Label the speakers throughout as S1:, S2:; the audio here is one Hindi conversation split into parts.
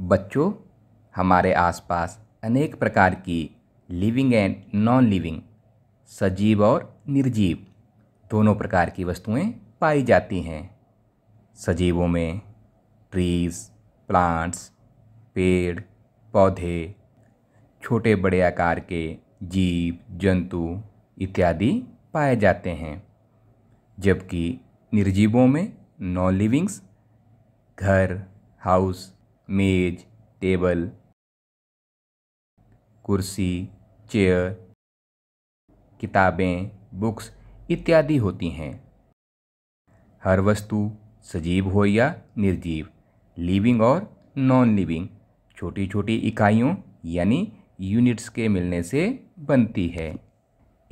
S1: बच्चों हमारे आसपास अनेक प्रकार की लिविंग एंड नॉन लिविंग सजीव और निर्जीव दोनों प्रकार की वस्तुएं पाई जाती हैं सजीवों में ट्रीज प्लांट्स पेड़ पौधे छोटे बड़े आकार के जीव जंतु इत्यादि पाए जाते हैं जबकि निर्जीवों में नॉन लिविंग्स घर हाउस मेज टेबल कुर्सी चेयर किताबें बुक्स इत्यादि होती हैं हर वस्तु सजीव हो या निर्जीव लिविंग और नॉन लिविंग छोटी छोटी इकाइयों यानी यूनिट्स के मिलने से बनती है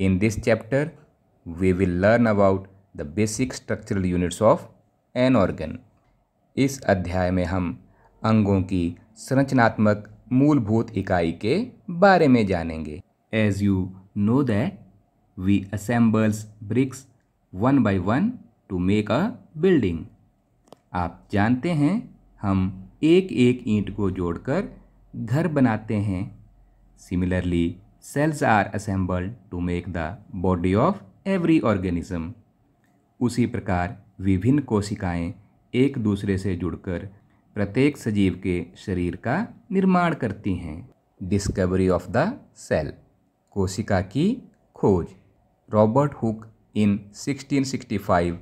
S1: in this chapter we will learn about the basic structural units of an organ इस अध्याय में हम अंगों की संरचनात्मक मूलभूत इकाई के बारे में जानेंगे as you know that we assembles bricks one by one to make a building आप जानते हैं हम एक एक ईंट को जोड़कर घर बनाते हैं similarly cells are assembled to make the body of every organism उसी प्रकार विभिन्न कोशिकाएं एक दूसरे से जुड़कर प्रत्येक सजीव के शरीर का निर्माण करती हैं डिस्कवरी ऑफ द सेल कोशिका की खोज Robert Hooke in 1665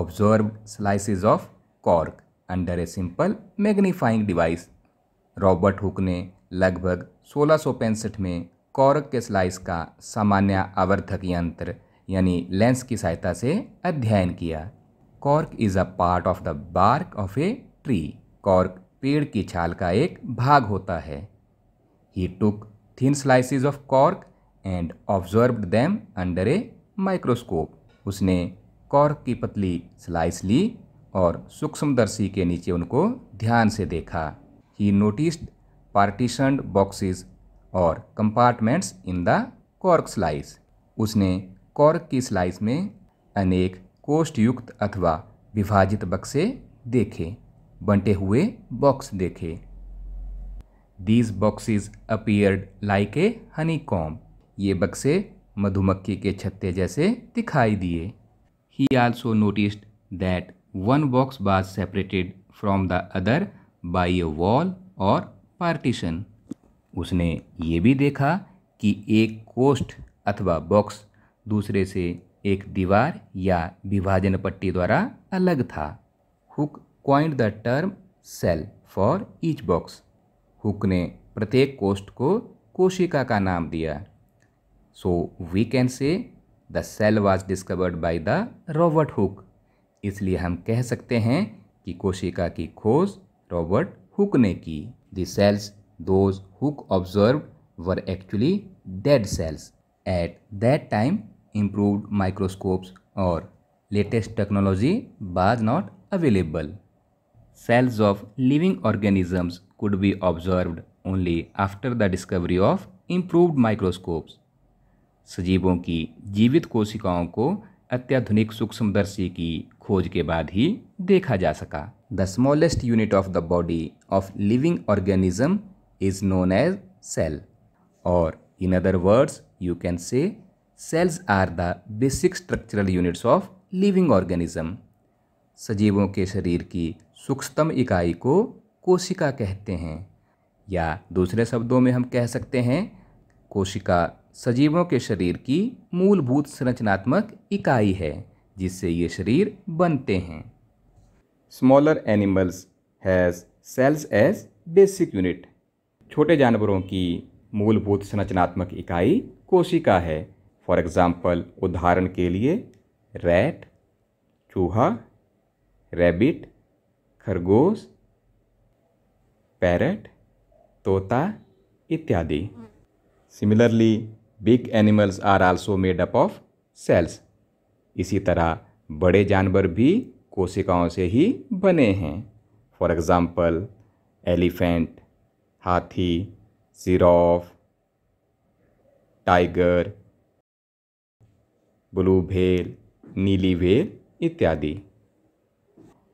S1: observe slices of cork under a simple magnifying device Robert Hooke ने लगभग सोलह में कॉर्क के स्लाइस का सामान्य आवर्धक यंत्र यानी लेंस की सहायता से अध्ययन किया cork is a part of the bark of a tree cork पेड़ की छाल का एक भाग होता है he took thin slices of cork and observed them under a microscope उसने कॉर्क की पतली स्लाइस ली और सूक्ष्मदर्शी के नीचे उनको ध्यान से देखा ही नोटिस्ड पार्टीशनड बॉक्सेस और compartments in the cork slice उसने कॉर्क की स्लाइस में अनेक कोष्ठयुक्त अथवा विभाजित बक्से देखे बंटे हुए बॉक्स देखे these boxes appeared like a honeycomb ये बक्से मधुमक्खी के छत्ते जैसे दिखाई दिए he also noticed that one box was separated from the other by a wall और पार्टीशन उसने ये भी देखा कि एक कोस्ट अथवा बॉक्स दूसरे से एक दीवार या विभाजन पट्टी द्वारा अलग था Hooke coined the term cell for each box Hooke ने प्रत्येक कोष्ट को कोशिका का नाम दिया so we can say the cell was discovered by the Robert Hooke इसलिए हम कह सकते हैं कि कोशिका की खोज रॉबर्ट हुक ने की the cells those Hooke observe were actually dead cells at that time improve microscopes और latest technology was not available cells of living organisms could be observed only after the discovery of improved microscopes सजीवों की जीवित कोशिकाओं को अत्याधुनिक सूक्ष्मदर्शी की खोज के बाद ही देखा जा सका the smallest unit of the body of living organism is known as cell और in other words you can say cells are the basic structural units of living organism सजीवों के शरीर की सूक्ष्मतम इकाई को कोशिका कहते हैं या दूसरे शब्दों में हम कह सकते हैं कोशिका सजीवों के शरीर की मूलभूत संरचनात्मक इकाई है जिससे ये शरीर बनते हैं smaller animals has cells as basic unit छोटे जानवरों की मूलभूत संरचनात्मक इकाई कोशिका है फॉर एग्ज़ाम्पल उदाहरण के लिए रैट चूहा रैबिट खरगोश पैरट तोता इत्यादि similarly big animals are also made up of cells इसी तरह बड़े जानवर भी कोशिकाओं से ही बने हैं फॉर एग्ज़ाम्पल एलिफेंट हाथी सिरोफ टाइगर ब्लू भेल नीली भेल इत्यादि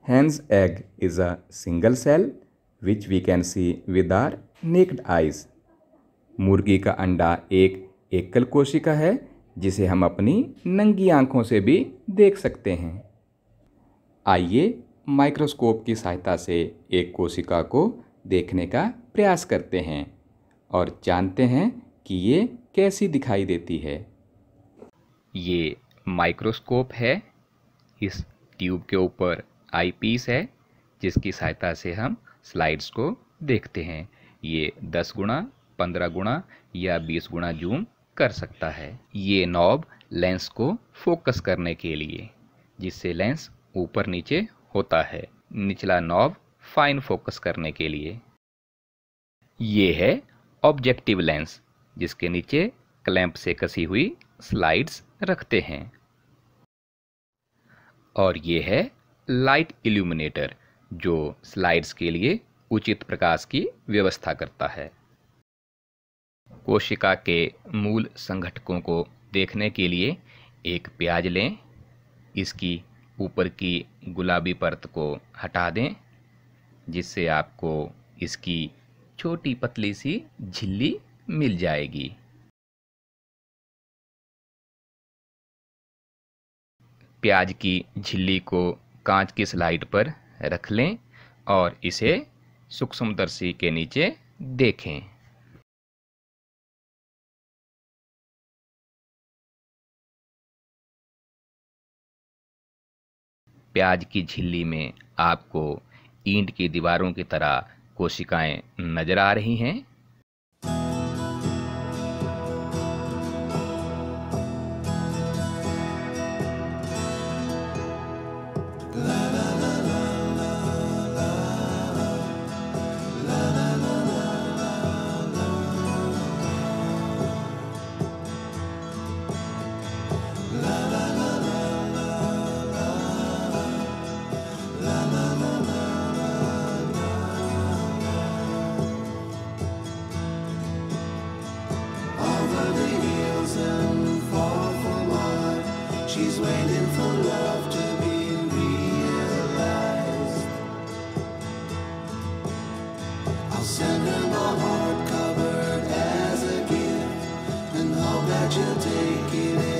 S1: Hens egg is a single cell which we can see with our naked eyes. मुर्गी का अंडा एक एकल कोशिका है जिसे हम अपनी नंगी आंखों से भी देख सकते हैं आइए माइक्रोस्कोप की सहायता से एक कोशिका को देखने का प्रयास करते हैं और जानते हैं कि ये कैसी दिखाई देती है ये माइक्रोस्कोप है इस ट्यूब के ऊपर आई पीस है जिसकी सहायता से हम स्लाइड्स को देखते हैं ये दस गुणा पंद्रह गुणा या बीस गुणा जूम कर सकता है ये नॉब लेंस को फोकस करने के लिए जिससे लेंस ऊपर नीचे होता है निचला नॉब फाइन फोकस करने के लिए ये है ऑब्जेक्टिव लेंस जिसके नीचे क्लैंप से कसी हुई स्लाइड्स रखते हैं और ये है लाइट इल्यूमिनेटर जो स्लाइड्स के लिए उचित प्रकाश की व्यवस्था करता है कोशिका के मूल संघटकों को देखने के लिए एक प्याज लें इसकी ऊपर की गुलाबी परत को हटा दें जिससे आपको इसकी छोटी पतली सी झिल्ली मिल जाएगी प्याज की झिल्ली को कांच की स्लाइड पर रख लें और इसे सूक्ष्मदर्शी के नीचे देखें प्याज की झिल्ली में आपको ईंट की दीवारों की तरह कोशिकाएं नजर आ रही हैं Send her my heart covered as a gift and hope that you'll take it in.